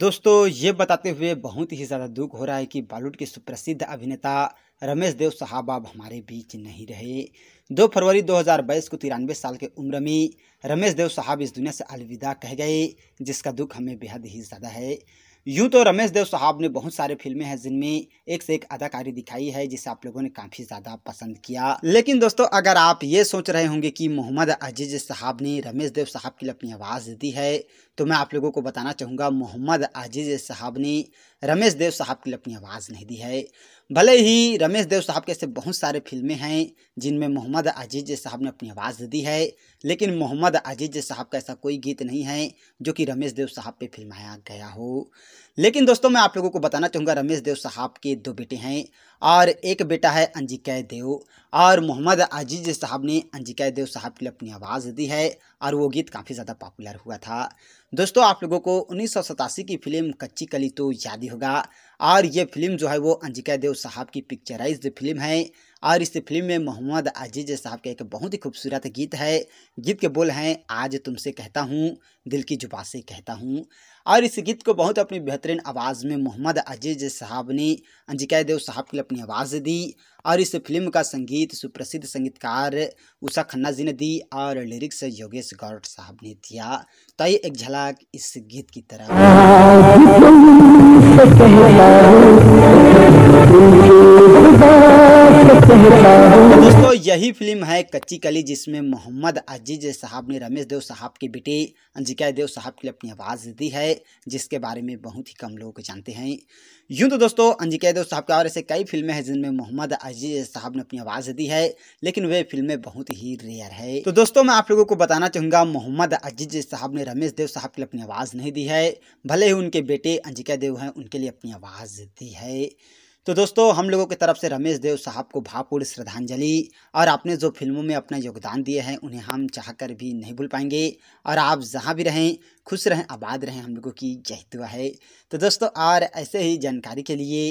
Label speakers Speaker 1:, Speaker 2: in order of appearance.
Speaker 1: दोस्तों ये बताते हुए बहुत ही ज़्यादा दुख हो रहा है कि बॉलीवुड के सुप्रसिद्ध अभिनेता रमेश देव साहब अब हमारे बीच नहीं रहे दो फरवरी 2022 को तिरानवे साल के उम्र में रमेश देव साहब इस दुनिया से अलविदा कह गए जिसका दुख हमें बेहद ही ज़्यादा है यूँ तो रमेश देव साहब ने बहुत सारे फिल्में हैं जिनमें एक से एक अदाकारी दिखाई है जिसे आप लोगों ने काफ़ी ज़्यादा पसंद किया लेकिन दोस्तों अगर आप ये सोच रहे होंगे कि मोहम्मद अजीज साहब ने रमेश देव साहब के लिए अपनी आवाज़ दी है तो मैं आप लोगों को बताना चाहूँगा मोहम्मद अजीज साहब ने रमेश देव साहब के लिए अपनी आवाज़ नहीं दी है भले ही रमेश देव साहब के ऐसे बहुत सारे फिल्में हैं जिनमें मोहम्मद अजीज साहब ने अपनी आवाज़ दी है लेकिन मोहम्मद अजीज साहब का ऐसा कोई गीत नहीं है जो कि रमेश देव साहब पे फिल्माया गया हो लेकिन दोस्तों मैं आप लोगों को बताना चाहूँगा रमेश देव साहब के दो बेटे हैं और एक बेटा है अंजिकाय देव और मोहम्मद अजीज साहब ने अंजिकाय देव साहब के लिए अपनी आवाज़ दी है और वो गीत काफ़ी ज़्यादा पॉपुलर हुआ था दोस्तों आप लोगों को उन्नीस की फिल्म कच्ची कली तो याद ही होगा और ये फिल्म जो है वो अंजिका देव साहब की पिक्चराइज फिल्म है और इस फिल्म में मोहम्मद अजीज साहब का एक बहुत ही खूबसूरत गीत है गीत के बोल हैं आज तुमसे कहता हूँ दिल की जुबा से कहता हूँ और इस गीत को बहुत अपनी बेहतरीन आवाज़ में मोहम्मद अजीज साहब ने अंजिका देव साहब के लिए अपनी आवाज़ दी और इस फिल्म का संगीत सुप्रसिद्ध संगीतकार उषा खन्ना जी ने दी और लिरिक्स योगेश गौड़ साहब ने दिया तो ये एक झलक इस गीत की तरह यही फिल्म है कच्ची कली जिसमें मोहम्मद अजीज साहब ने रमेश देव साहब की बेटी अंजिका देव साहब के लिए अपनी आवाज़ दी है जिसके बारे में बहुत ही कम लोग जानते हैं यूं तो दोस्तों अंजिका देव साहब के और ऐसे कई फिल्में हैं जिनमें मोहम्मद अजीज साहब ने अपनी आवाज़ दी है लेकिन वे फिल्में बहुत ही रेयर है तो दोस्तों मैं आप लोगों को बताना चाहूँगा मोहम्मद अजीज साहब ने रमेश देव साहब के लिए अपनी आवाज़ नहीं दी है भले ही उनके बेटे अंजिका देव हैं उनके लिए अपनी आवाज़ दी है तो दोस्तों हम लोगों की तरफ से रमेश देव साहब को भावपूर्ण श्रद्धांजलि और आपने जो फिल्मों में अपना योगदान दिए हैं उन्हें हम चाहकर भी नहीं भूल पाएंगे और आप जहाँ भी रहें खुश रहें आबाद रहें हम लोगों की जय दुआ है तो दोस्तों और ऐसे ही जानकारी के लिए